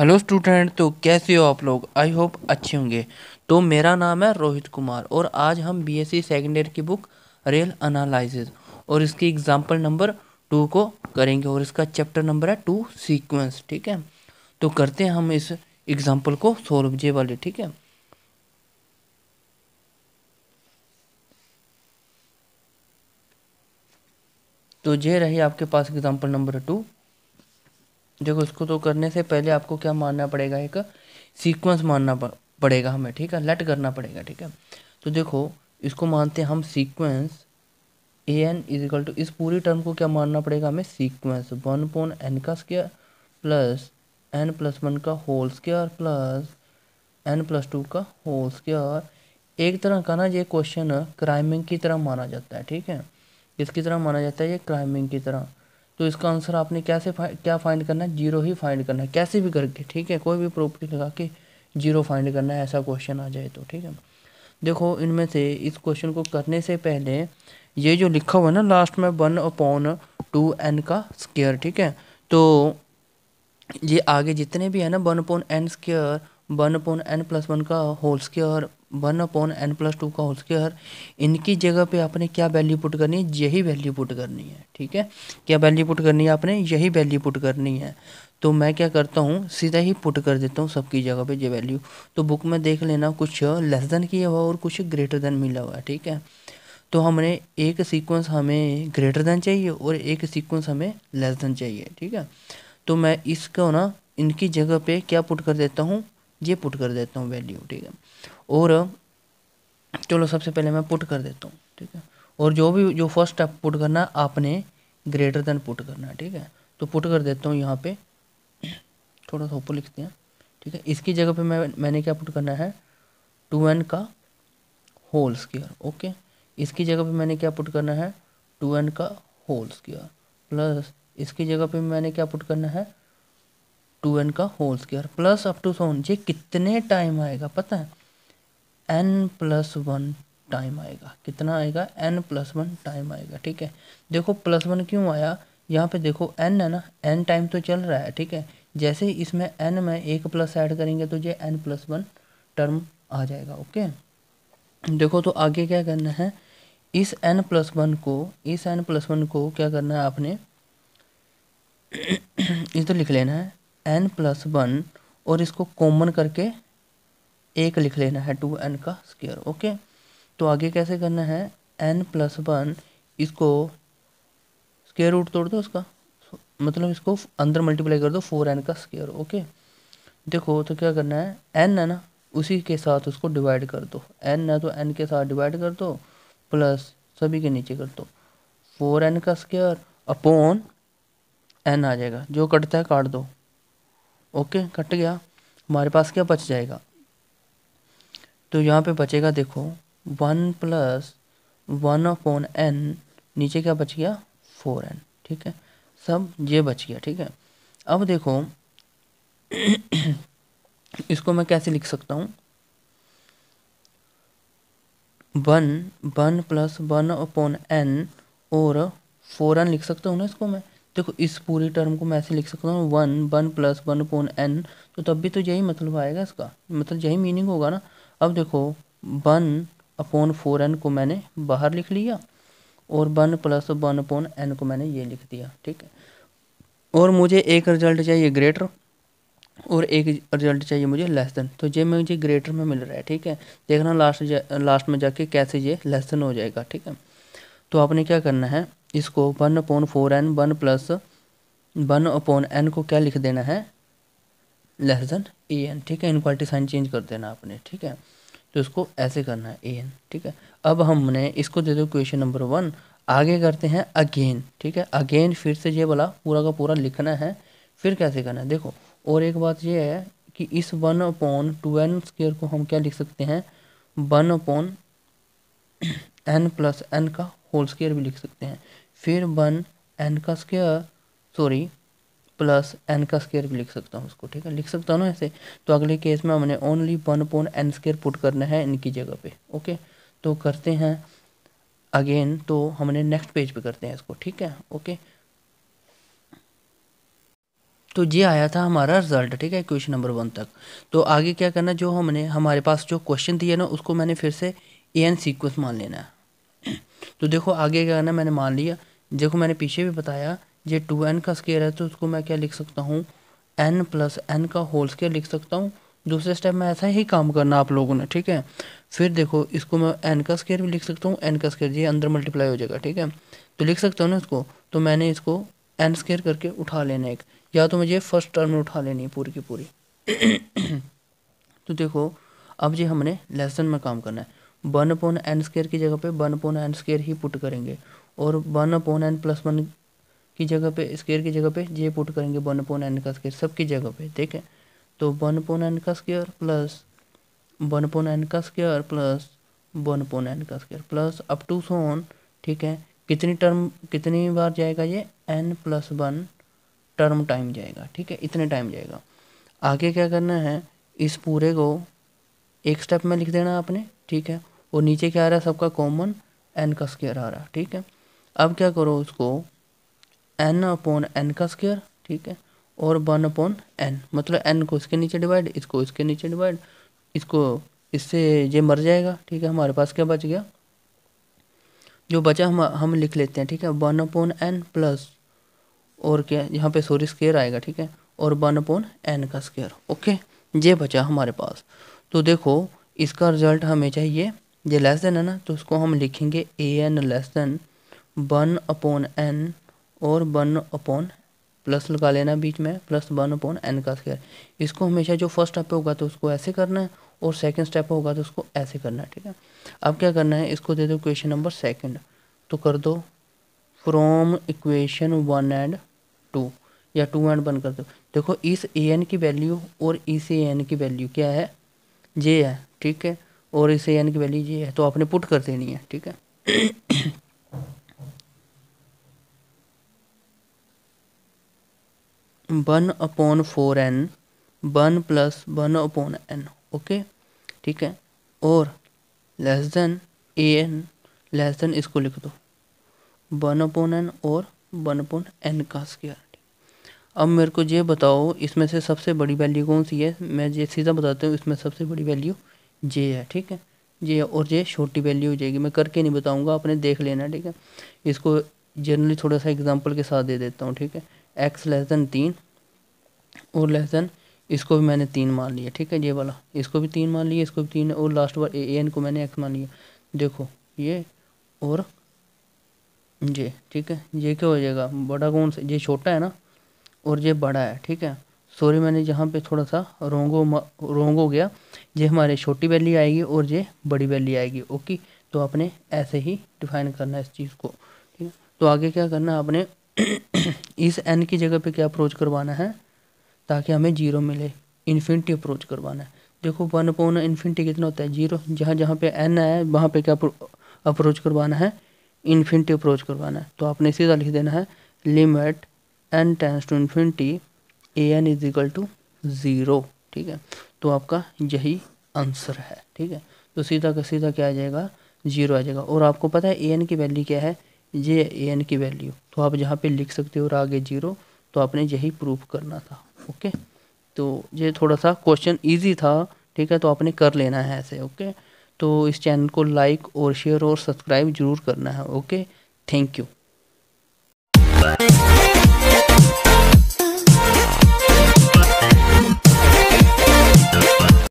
hello student तो कैसे हो आप लोग आई होप अच्छे होंगे तो मेरा नाम है रोहित कुमार और आज हम बीएससी सेकंड ईयर की बुक रेल एनालिसिस और इसकी एग्जांपल नंबर टू को करेंगे और इसका चैप्टर नंबर है टू सीक्वेंस ठीक है तो करते हैं हम इस एग्जांपल को सोलभ जे वाले ठीक है तो ये रही आपके पास एग्जाम्पल नंबर टू देखो इसको तो करने से पहले आपको क्या मानना पड़ेगा एक सीक्वेंस मानना पड़ेगा हमें ठीक है लेट करना पड़ेगा ठीक है तो देखो इसको मानते हैं हम sequence a n equal to इस पूरी टर्म को क्या मानना पड़ेगा हमें सीक्वेंस वन पोन एन का square plus n plus one का whole square plus n plus two का होल स्केयर एक तरह का ना ये क्वेश्चन क्राइमिंग की तरह माना जाता है ठीक है इसकी तरह माना जाता है ये क्राइमिंग की तरह तो इसका आंसर आपने कैसे फाइ क्या फाइंड करना है जीरो ही फाइंड करना है कैसे भी करके ठीक है कोई भी प्रॉपर्टी लगा के जीरो फाइंड करना है ऐसा क्वेश्चन आ जाए तो ठीक है देखो इनमें से इस क्वेश्चन को करने से पहले ये जो लिखा हुआ है ना लास्ट में वन अपॉन टू एन का स्केयर ठीक है तो ये आगे जितने भी है ना one upon n square one upon n plus one का whole square one upon n plus two का होल स्क्र इनकी जगह पे आपने क्या वैल्यू पुट करनी है यही वैल्यू पुट करनी है ठीक है क्या वैल्यू पुट करनी है आपने यही वैल्यू पुट करनी है तो मैं क्या करता हूँ सीधा ही पुट कर देता हूँ सबकी जगह पे ये वैल्यू तो बुक में देख लेना कुछ लेस देन किया हुआ और कुछ ग्रेटर देन मिला हुआ है ठीक है तो हमने एक सीक्वेंस हमें ग्रेटर देन चाहिए और एक सीक्वेंस हमें लेस देन चाहिए ठीक है तो मैं इसको ना इनकी जगह पे क्या पुट कर देता हूँ ये पुट कर देता हूँ वैल्यू ठीक है और चलो सबसे पहले मैं पुट कर देता हूँ ठीक है और जो भी जो फर्स्ट स्टेप पुट करना आपने ग्रेटर देन पुट करना ठीक है तो पुट कर देता हूँ यहाँ पे थोड़ा सा ऊपर लिखते हैं ठीक है इसकी जगह पे मैं मैंने क्या पुट करना है टू एन का होल स्क्र ओके इसकी जगह पे मैंने क्या पुट करना है टू एन का होल स्क्र प्लस इसकी जगह पे मैंने क्या पुट करना है टू एन का whole square plus up to सोन ये कितने टाइम आएगा पता है एन प्लस वन टाइम आएगा कितना आएगा एन प्लस वन टाइम आएगा ठीक है देखो प्लस वन क्यों आया यहाँ पे देखो एन है ना एन टाइम तो चल रहा है ठीक है जैसे ही इसमें एन में एक प्लस ऐड करेंगे तो ये एन प्लस वन टर्म आ जाएगा ओके देखो तो आगे क्या करना है इस एन प्लस वन को इस एन प्लस वन को क्या करना है आपने इस तो लिख लेना है एन प्लस वन और इसको कॉमन करके एक लिख लेना है टू एन का स्केयर ओके तो आगे कैसे करना है एन प्लस वन इसको स्केयर रूट तोड़ दो उसका मतलब इसको अंदर मल्टीप्लाई कर दो फोर एन का स्केयर ओके देखो तो क्या करना है एन है ना उसी के साथ उसको डिवाइड कर दो एन है तो एन के साथ डिवाइड कर दो प्लस सभी के नीचे कर दो फोर एन का स्केयर अपॉन एन आ जाएगा जो कटता है काट दो ओके कट गया हमारे पास क्या बच जाएगा तो यहाँ पे बचेगा देखो one plus one upon n नीचे क्या बच गया फोर एन ठीक है सब ये बच गया ठीक है अब देखो इसको मैं कैसे लिख सकता हूँ one one plus one upon n और फोर एन लिख सकता हूँ ना इसको मैं देखो इस पूरी टर्म को मैं ऐसे लिख सकता हूँ one one plus one upon n तो तब भी तो यही मतलब आएगा इसका मतलब यही मीनिंग होगा ना अब देखो वन अपॉन फोर एन को मैंने बाहर लिख लिया और one plus one upon n को मैंने ये लिख दिया ठीक है और मुझे एक रिजल्ट चाहिए ग्रेटर और एक रिजल्ट चाहिए मुझे लेस देन तो ये मुझे ग्रेटर में मिल रहा है ठीक है देखना लास्ट लास्ट में जाके कैसे ये लेस देन हो जाएगा ठीक है तो आपने क्या करना है इसको one upon four n one plus one upon n को क्या लिख देना है लेस देन ए एन ठीक है इन क्वालिटी साइन चेंज कर देना आपने ठीक है तो इसको ऐसे करना है ए एन ठीक है अब हमने इसको दे दो क्वेश्चन नंबर वन आगे करते हैं अगेन ठीक है अगेन फिर से ये वाला पूरा का पूरा लिखना है फिर कैसे करना है देखो और एक बात ये है कि इस one upon two n square को हम क्या लिख सकते हैं one upon n plus n का होल स्केयर भी लिख सकते हैं फिर वन एन का स्क्वायर सॉरी प्लस एन का स्केयर भी लिख सकता हूँ उसको ठीक है लिख सकता हूँ ना ऐसे तो अगले केस में हमने only one point n square put करना है इनकी जगह पे ओके तो करते हैं अगेन तो हमने नेक्स्ट पेज पे करते हैं इसको ठीक है ओके तो ये आया था हमारा रिजल्ट ठीक है क्वेश्चन नंबर वन तक तो आगे क्या करना जो हमने हमारे पास जो क्वेश्चन दिया ना उसको मैंने फिर से ए एन सीक्वेंस मान लेना है तो देखो आगे क्या करना मैंने मान लिया देखो मैंने पीछे भी बताया ये टू एन का स्केयर है तो उसको मैं क्या लिख सकता हूँ एन प्लस एन का होल स्केयर लिख सकता हूँ दूसरे स्टेप में ऐसा ही काम करना आप लोगों ने ठीक है फिर देखो इसको मैं एन का स्केयर भी लिख सकता हूँ एन का स्केयर ये अंदर मल्टीप्लाई हो जाएगा ठीक है तो लिख सकता हूँ ना इसको तो मैंने इसको एन स्केयर करके उठा लेना एक या तो मुझे फर्स्ट टर्म में उठा लेनी है पूरी की पूरी तो देखो अब ये हमने लेसन में काम करना है वन पोन एन स्केयर की जगह पे वन पोन एन स्केयर ही पुट करेंगे और one upon n plus one की जगह पे स्केयर की जगह पे जे पुट करेंगे वन अपोन एन का स्केयर सबकी जगह पे ठीक है तो वन अपोन एन का square plus one upon n का square plus one upon n का स्केयर प्लस अप टू सोन ठीक है कितनी टर्म कितनी बार जाएगा ये n plus one term time जाएगा ठीक है इतने टाइम जाएगा आगे क्या करना है इस पूरे को एक स्टेप में लिख देना आपने ठीक है और नीचे क्या आ रहा है सबका कॉमन एन का स्केयर आ रहा है ठीक है अब क्या करो उसको एन अपॉन एन का स्केयर ठीक है और वन अपॉन एन मतलब एन को इसके नीचे डिवाइड इसको इसके नीचे डिवाइड इसको इससे ये मर जाएगा ठीक है हमारे पास क्या बच गया जो बचा हम हम लिख लेते हैं ठीक है वन अपॉन एन प्लस और क्या यहाँ पे सॉरी स्केयर आएगा ठीक है और वन अपॉन एन का स्केयर ओके ये बचा हमारे पास तो देखो इसका रिजल्ट हमें चाहिए ये लेस देन है ना तो उसको हम लिखेंगे a n less than one upon n और वन अपॉन प्लस लगा लेना बीच में प्लस वन अपॉन एन का स्क्वायर इसको हमेशा जो फर्स्ट स्टेप होगा तो उसको ऐसे करना है और सेकंड स्टेप होगा तो उसको ऐसे करना है ठीक है अब क्या करना है इसको दे दो इक्वेशन नंबर सेकंड तो कर दो from equation one and two या टू एंड वन कर दो देखो इस ए एन की वैल्यू और इस ए एन की वैल्यू क्या है जे है ठीक है और इस ए एन की वैल्यू जे है तो आपने पुट कर देनी है ठीक है one upon four n one plus one upon n okay ठीक है और less than a n less than इसको लिख दो वन अपॉन एन और वन अपॉन एन का स्क्वायर अब मेरे को ये बताओ इसमें से सबसे बड़ी वैल्यू कौन सी है मैं ये सीधा बताता हूँ इसमें सबसे बड़ी वैल्यू जे है ठीक है जे और ये छोटी वैल्यू हो जाएगी मैं करके नहीं बताऊँगा आपने देख लेना ठीक है इसको जनरली थोड़ा सा एग्जाम्पल के साथ दे देता हूँ ठीक है एक्स लेस देन तीन और लेस देन इसको भी मैंने तीन मान लिया ठीक है ये वाला इसको भी तीन मान लिया इसको भी तीन और लास्ट बार ए एन को मैंने एक्स मान लिया देखो ये और ये ठीक है ये क्या हो जाएगा बड़ा कौन सा ये छोटा है ना और ये बड़ा है ठीक है सॉरी मैंने यहाँ पे थोड़ा सा रोंगो रोंग हो गया ये हमारे छोटी वैली आएगी और ये बड़ी वैली आएगी ओके तो आपने ऐसे ही डिफाइन करना है इस चीज़ को ठीक है तो आगे क्या करना है आपने इस एन की जगह पे क्या अप्रोच करवाना है ताकि हमें जीरो मिले इन्फिनिटी अप्रोच करवाना है देखो वन पोन इन्फिनिटी कितना होता है जीरो जहाँ जहाँ पे एन है वहाँ पे क्या अप्रोच करवाना है इन्फिनिटी अप्रोच करवाना है तो आपने सीधा लिख देना है limit n tends to infinity a n is equal to zero ठीक है तो आपका यही आंसर है ठीक है तो सीधा का सीधा क्या आ जाएगा जीरो आ जाएगा और आपको पता है ए एन की वैल्यू क्या है ये ए एन की वैल्यू तो आप जहाँ पे लिख सकते हो और आगे जीरो तो आपने यही प्रूफ करना था ओके तो ये थोड़ा सा क्वेश्चन ईजी था ठीक है तो आपने कर लेना है ऐसे ओके तो इस चैनल को लाइक और शेयर और सब्सक्राइब जरूर करना है ओके थैंक यू